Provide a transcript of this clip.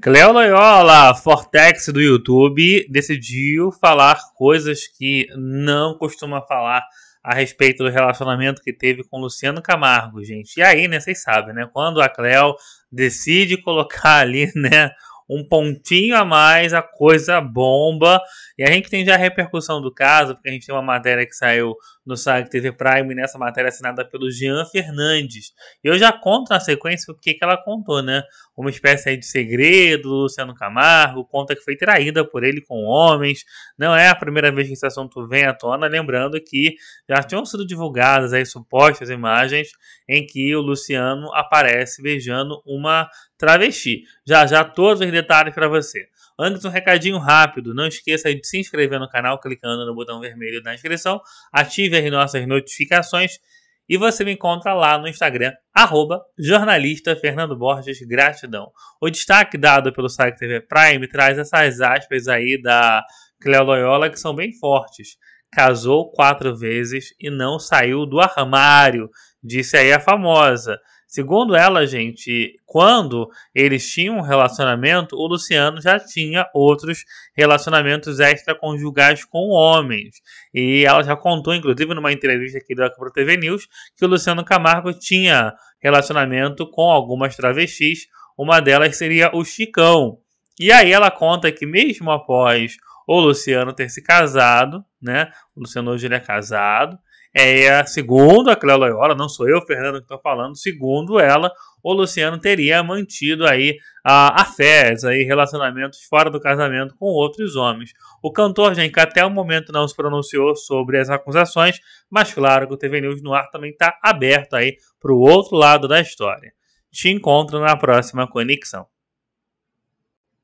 Cleo Loyola, Fortex do YouTube, decidiu falar coisas que não costuma falar a respeito do relacionamento que teve com Luciano Camargo, gente. E aí, né, vocês sabem, né? Quando a Cleo decide colocar ali, né, um pontinho a mais, a coisa bomba. E a gente tem já a repercussão do caso, porque a gente tem uma matéria que saiu no site TV Prime, nessa matéria assinada pelo Jean Fernandes. Eu já conto na sequência o que, que ela contou, né? Uma espécie de segredo do Luciano Camargo, conta que foi traída por ele com homens. Não é a primeira vez que esse assunto vem à tona, lembrando que já tinham sido divulgadas as supostas imagens em que o Luciano aparece beijando uma travesti. Já já todos os detalhes para você. Antes, um recadinho rápido. Não esqueça de se inscrever no canal clicando no botão vermelho na inscrição. Ative as nossas notificações. E você me encontra lá no Instagram, arroba jornalista Fernando Borges Gratidão. O destaque dado pelo site TV Prime traz essas aspas aí da Cleo Loyola que são bem fortes. Casou quatro vezes e não saiu do armário, disse aí a famosa. Segundo ela, gente, quando eles tinham um relacionamento, o Luciano já tinha outros relacionamentos extraconjugais com homens. E ela já contou, inclusive, numa entrevista aqui para o TV News, que o Luciano Camargo tinha relacionamento com algumas travestis. Uma delas seria o Chicão. E aí ela conta que mesmo após o Luciano ter se casado, né? O Luciano hoje ele é casado é, segundo a Cléo Loyola, não sou eu, Fernando, que estou falando, segundo ela, o Luciano teria mantido aí a, a fés, aí relacionamentos fora do casamento com outros homens. O cantor, gente, que até o momento não se pronunciou sobre as acusações, mas claro que o TV News no ar também está aberto aí para o outro lado da história. Te encontro na próxima conexão.